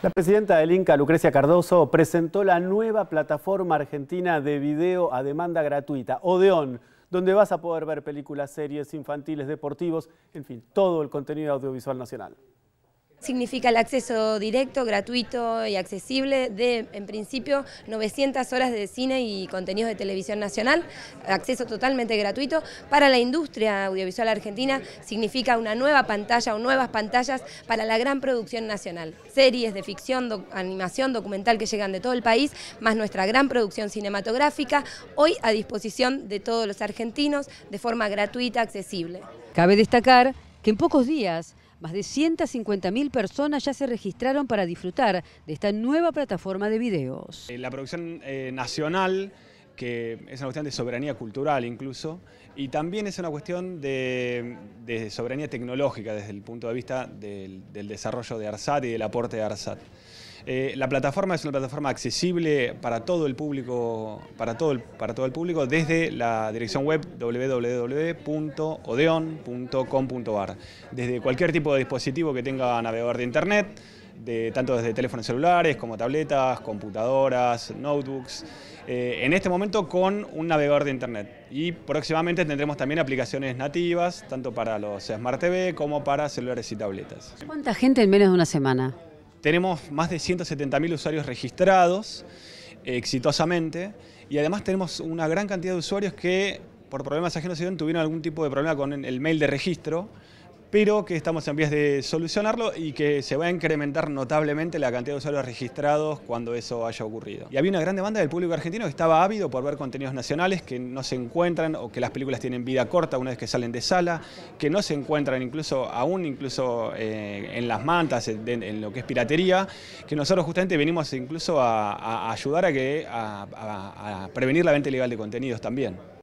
La presidenta del INCA, Lucrecia Cardoso, presentó la nueva plataforma argentina de video a demanda gratuita, Odeón, donde vas a poder ver películas, series, infantiles, deportivos, en fin, todo el contenido audiovisual nacional. Significa el acceso directo, gratuito y accesible de, en principio, 900 horas de cine y contenidos de televisión nacional, acceso totalmente gratuito. Para la industria audiovisual argentina significa una nueva pantalla o nuevas pantallas para la gran producción nacional. Series de ficción, animación, documental que llegan de todo el país, más nuestra gran producción cinematográfica, hoy a disposición de todos los argentinos de forma gratuita, accesible. Cabe destacar que en pocos días más de 150.000 personas ya se registraron para disfrutar de esta nueva plataforma de videos. Eh, la producción eh, nacional que es una cuestión de soberanía cultural incluso, y también es una cuestión de, soberanía tecnológica desde el punto de vista del, del desarrollo de ARSAT y del aporte de ARSAT. Eh, la plataforma es una plataforma accesible para todo el público, para todo público desde la dirección web www.odeon.com.ar. Desde cualquier tipo de dispositivo que tenga navegador de internet, tanto desde teléfonos celulares como tabletas, computadoras, notebooks, eh, en este momento con un navegador de Internet. Y próximamente tendremos también aplicaciones nativas, tanto para los Smart TV como para celulares y tabletas. ¿Cuánta gente en menos de una semana? Tenemos más de 170.000 usuarios registrados exitosamente y además tenemos una gran cantidad de usuarios que por problemas ajenos tuvieron algún tipo de problema con el mail de registro pero que estamos en vías de solucionarlo y que se va a incrementar notablemente la cantidad de usuarios registrados cuando eso haya ocurrido. Y había una gran demanda del público argentino que estaba ávido por ver contenidos nacionales que no se encuentran o que las películas tienen vida corta una vez que salen de sala, que no se encuentran incluso aún incluso eh, en las mantas, en, lo que es piratería, que nosotros justamente venimos incluso a, ayudar a, que, a prevenir la venta ilegal de contenidos también.